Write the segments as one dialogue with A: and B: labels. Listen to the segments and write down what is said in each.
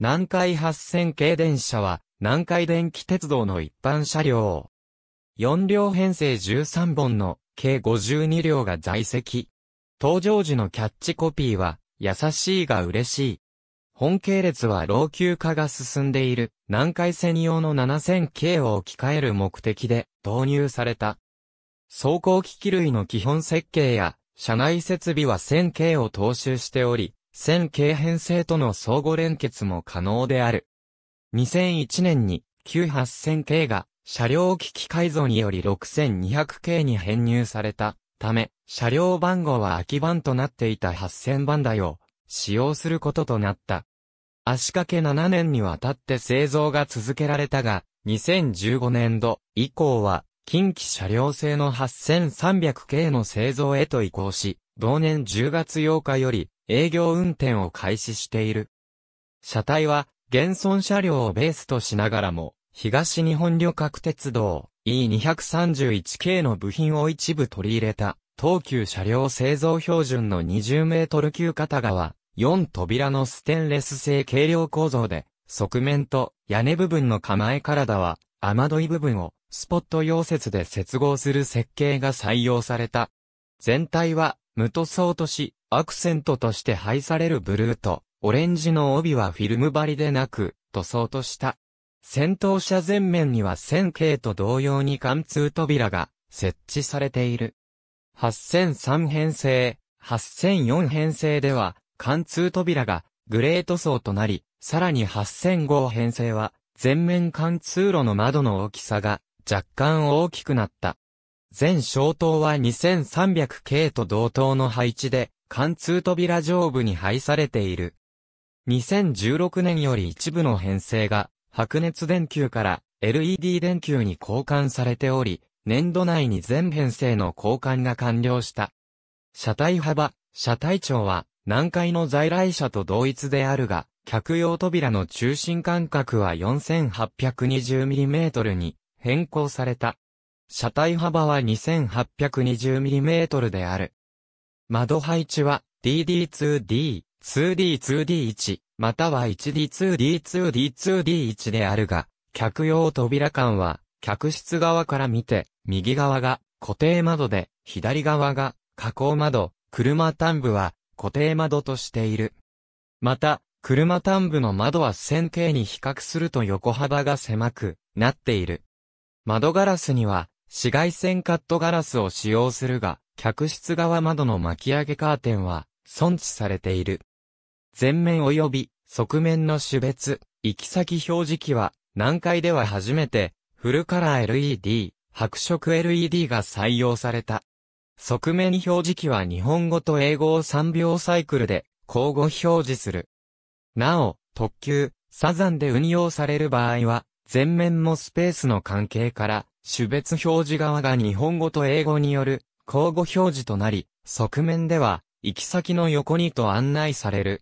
A: 南海8000系電車は、南海電気鉄道の一般車両。4両編成13本の、計52両が在籍。登場時のキャッチコピーは、優しいが嬉しい。本系列は老朽化が進んでいる南海線用の7000系を置き換える目的で導入された。走行機器類の基本設計や車内設備は1000系を踏襲しており、線形変性との相互連結も可能である。2001年に98000系が車両機器改造により6200系に編入されたため、車両番号は空き番となっていた8000番台を使用することとなった。足掛け7年にわたって製造が続けられたが、2015年度以降は近畿車両製の8300系の製造へと移行し、同年10月8日より営業運転を開始している。車体は、現存車両をベースとしながらも、東日本旅客鉄道 E231 系の部品を一部取り入れた、東急車両製造標準の20メートル級片側、4扉のステンレス製軽量構造で、側面と屋根部分の構え体は、雨どい部分をスポット溶接で接合する設計が採用された。全体は無塗装とし、アクセントとして配されるブルーと、オレンジの帯はフィルム張りでなく、塗装とした。戦闘車前面には1000系と同様に貫通扉が設置されている。8003編成、8004編成では、貫通扉がグレー塗装となり、さらに8005編成は、全面貫通路の窓の大きさが若干大きくなった。全消灯は2300系と同等の配置で、貫通扉上部に配されている。2016年より一部の編成が白熱電球から LED 電球に交換されており、年度内に全編成の交換が完了した。車体幅、車体長は南海の在来車と同一であるが、客用扉の中心間隔は 4820mm に変更された。車体幅は 2820mm である。窓配置は DD2D、2D2D1、または 1D2D2D2D1 であるが、客用扉間は、客室側から見て、右側が固定窓で、左側が加工窓、車端部は固定窓としている。また、車端部の窓は線形に比較すると横幅が狭くなっている。窓ガラスには紫外線カットガラスを使用するが、客室側窓の巻き上げカーテンは、損置されている。前面及び、側面の種別、行き先表示器は、南海では初めて、フルカラー LED、白色 LED が採用された。側面表示器は日本語と英語を3秒サイクルで、交互表示する。なお、特急、サザンで運用される場合は、前面もスペースの関係から、種別表示側が日本語と英語による交互表示となり、側面では、行き先の横にと案内される。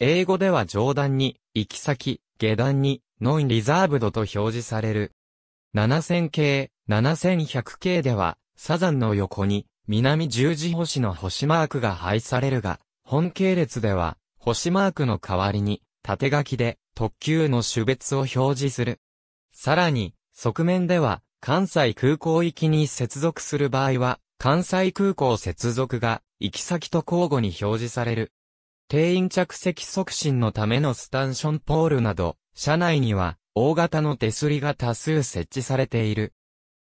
A: 英語では上段に、行き先、下段に、ノンリザーブドと表示される。7000系、7100系では、サザンの横に、南十字星の星マークが配されるが、本系列では、星マークの代わりに、縦書きで、特急の種別を表示する。さらに、側面では、関西空港行きに接続する場合は、関西空港接続が、行き先と交互に表示される。定員着席促進のためのスタンションポールなど、車内には、大型の手すりが多数設置されている。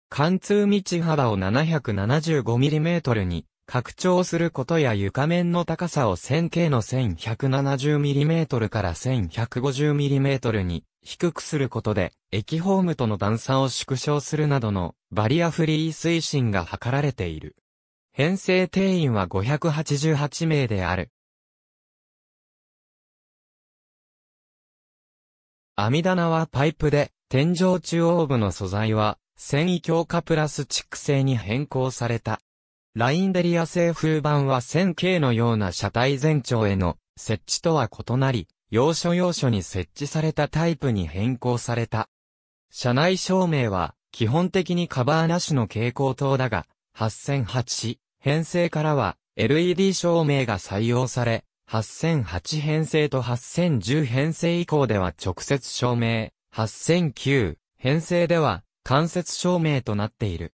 A: 貫通道幅を 775mm に拡張することや床面の高さを 1000K の 1170mm から 1150mm に低くすることで、駅ホームとの段差を縮小するなどのバリアフリー推進が図られている。編成定員は588名である。網棚はパイプで、天井中央部の素材は、繊維強化プラスチック製に変更された。ラインデリア製風板は 1000K のような車体全長への設置とは異なり、要所要所に設置されたタイプに変更された。車内照明は、基本的にカバーなしの蛍光灯だが、8008編成からは LED 照明が採用され、8008編成と8010編成以降では直接照明、8009編成では間接照明となっている。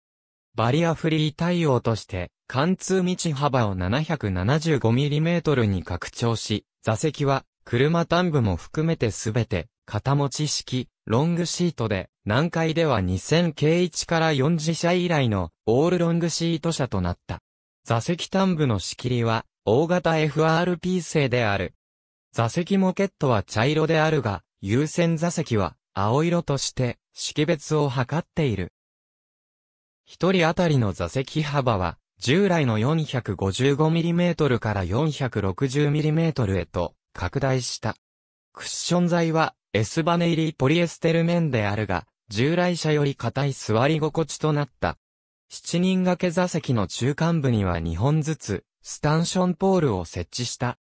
A: バリアフリー対応として、貫通道幅を 775mm に拡張し、座席は車端部も含めてすべて、肩持ち式、ロングシートで、南海では2000系1から4次車以来の、オールロングシート車となった。座席端部の仕切りは、大型 FRP 製である。座席モケットは茶色であるが、優先座席は、青色として、識別を図っている。一人当たりの座席幅は、従来の 455mm から 460mm へと、拡大した。クッション材は S バネ入りポリエステル面であるが、従来車より硬い座り心地となった。7人掛け座席の中間部には2本ずつ、スタンションポールを設置した。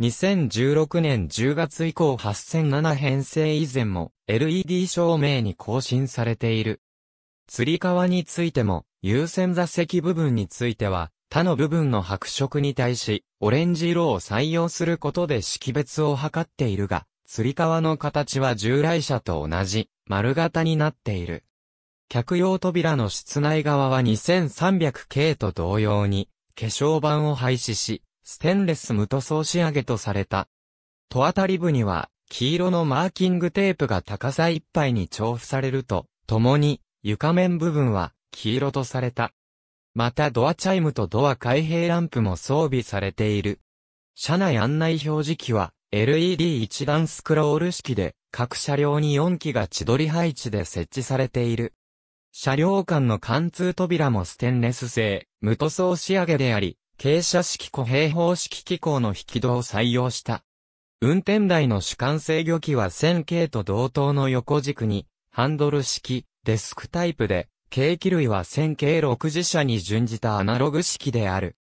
A: 2016年10月以降8007編成以前も LED 照明に更新されている。釣り革についても、優先座席部分については、他の部分の白色に対し、オレンジ色を採用することで識別を図っているが、釣り革の形は従来車と同じ、丸型になっている。客用扉の室内側は2300 k と同様に、化粧板を廃止し、ステンレス無塗装仕上げとされた。戸当たり部には、黄色のマーキングテープが高さいっぱいに重布されると、共に、床面部分は、黄色とされた。またドアチャイムとドア開閉ランプも装備されている。車内案内表示器は LED 一段スクロール式で各車両に4機が千鳥配置で設置されている。車両間の貫通扉もステンレス製、無塗装仕上げであり、傾斜式固平方式機構の引き戸を採用した。運転台の主管制御機は 1000K と同等の横軸に、ハンドル式、デスクタイプで、計器類は線形6次車に準じたアナログ式である。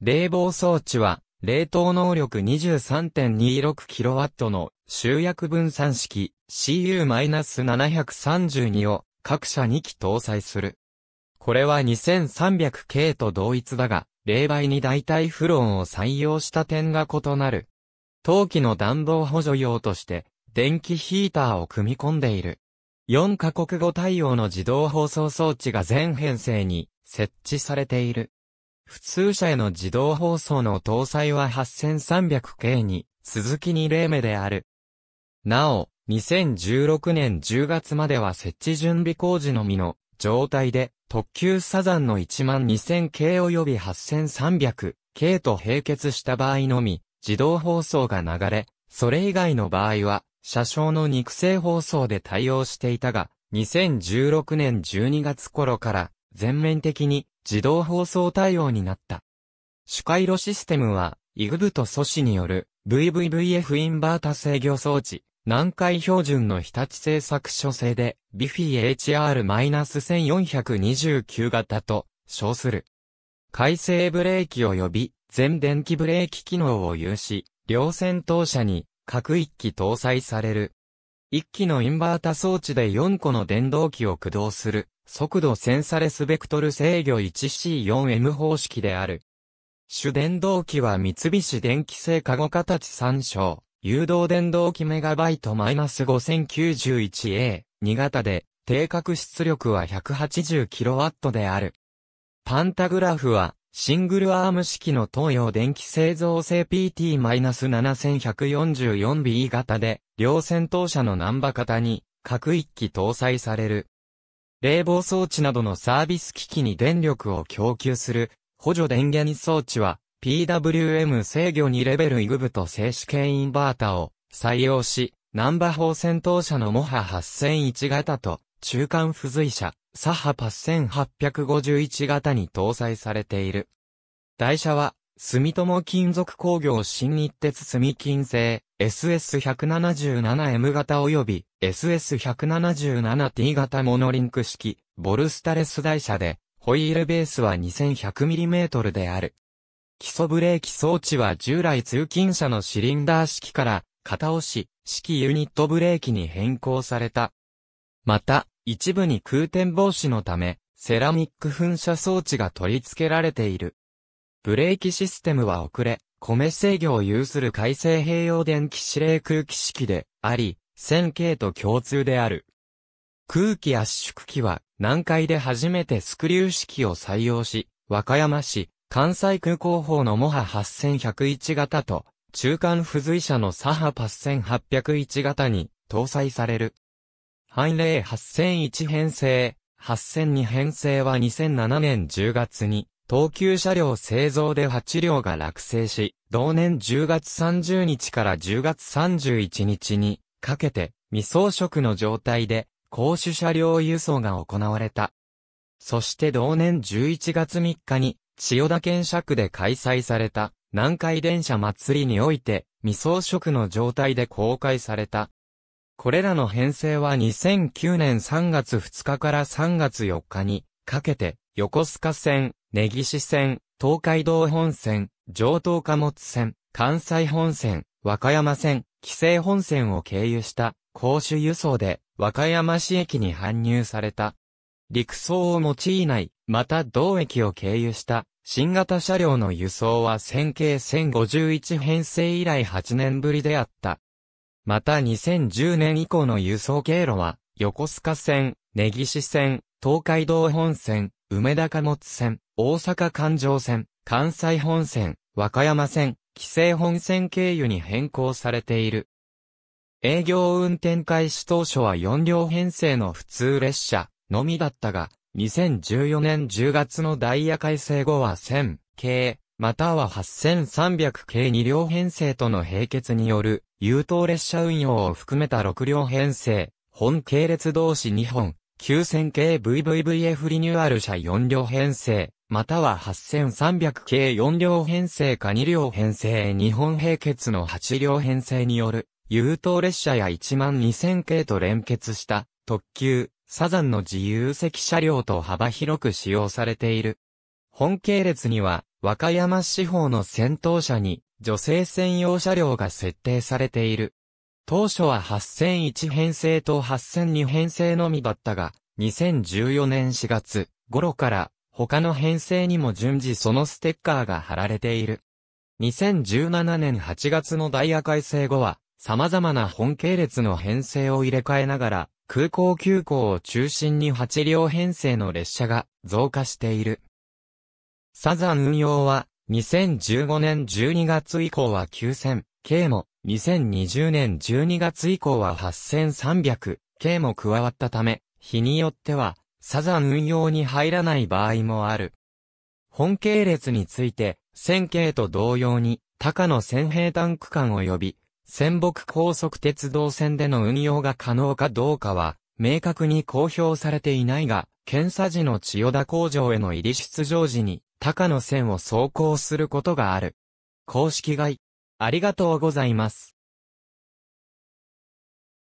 A: 冷房装置は、冷凍能力 23.26kW の集約分散式 CU-732 を各社2機搭載する。これは 2300K と同一だが、冷媒に代替フロンを採用した点が異なる。陶器の暖房補助用として、電気ヒーターを組み込んでいる。4カ国語対応の自動放送装置が全編成に設置されている。普通車への自動放送の搭載は 8300K に、鈴木2例目である。なお、2016年10月までは設置準備工事のみの状態で、特急サザンの 12000K 及び 8300K と並結した場合のみ、自動放送が流れ、それ以外の場合は、車掌の肉声放送で対応していたが、2016年12月頃から全面的に自動放送対応になった。主回路システムは、イグブと素子による VVVF インバータ制御装置、南海標準の日立製作所製で、ビフィ HR-1429 型と称する。回生ブレーキ及び全電気ブレーキ機能を有し、両先頭車に各1機搭載される。1機のインバータ装置で4個の電動機を駆動する、速度センサレスベクトル制御 1C4M 方式である。主電動機は三菱電機製カゴ形参章、誘導電動機メガバイト -5091A、2型で、定格出力は 180kW である。パンタグラフは、シングルアーム式の東洋電気製造製 PT-7144B 型で、両戦闘車のン波型に、各1機搭載される。冷房装置などのサービス機器に電力を供給する、補助電源装置は、PWM 制御2レベルイグブと静止系インバータを採用し、ン波砲戦闘車のモハ8001型と中間付随車、サハパス1851型に搭載されている。台車は、住友金属工業新日鉄住金製 SS177M 型及び SS177T 型モノリンク式ボルスタレス台車でホイールベースは 2100mm である。基礎ブレーキ装置は従来通勤車のシリンダー式から片押し式ユニットブレーキに変更された。また、一部に空転防止のため、セラミック噴射装置が取り付けられている。ブレーキシステムは遅れ、米制御を有する改正併用電気指令空気式であり、線形と共通である。空気圧縮機は、南海で初めてスクリュー式を採用し、和歌山市、関西空港法のモハ8101型と、中間付随車のサハ8801型に搭載される。判例8001編成、8002編成は2007年10月に、東急車両製造で8両が落成し、同年10月30日から10月31日にかけて未装飾の状態で公主車両輸送が行われた。そして同年11月3日に千代田県区で開催された南海電車祭りにおいて未装飾の状態で公開されたこれらの編成は2009年3月2日から3月4日にかけて、横須賀線、根岸線、東海道本線、上東貨物線、関西本線、和歌山線、紀勢本線を経由した公主輸送で和歌山市駅に搬入された。陸送を用いない、また同駅を経由した新型車両の輸送は線形1051編成以来8年ぶりであった。また2010年以降の輸送経路は、横須賀線、根岸線、東海道本線、梅田貨物線、大阪環状線、関西本線、和歌山線、紀勢本線経由に変更されている。営業運転開始当初は4両編成の普通列車のみだったが、2014年10月のダイヤ改正後は1000系、または8300系2両編成との並結による優等列車運用を含めた6両編成、本系列同士2本、9000系 VVVF リニューアル車4両編成、または8300系4両編成か2両編成日本並結の8両編成による、優等列車や12000系と連結した特急、サザンの自由席車両と幅広く使用されている。本系列には、和歌山市方の先頭車に、女性専用車両が設定されている。当初は8001編成と8002編成のみだったが、2014年4月頃から他の編成にも順次そのステッカーが貼られている。2017年8月のダイヤ改正後は、様々な本系列の編成を入れ替えながら、空港急行を中心に8両編成の列車が増加している。サザン運用は、2015年12月以降は9000、K も、2020年12月以降は8300、K も加わったため、日によっては、サザン運用に入らない場合もある。本系列について、線形と同様に、高野線平坦区間及び、仙北高速鉄道線での運用が可能かどうかは、明確に公表されていないが、検査時の千代田工場への入り出場時に、高の線を走行することがある。公式外、ありがとうございます。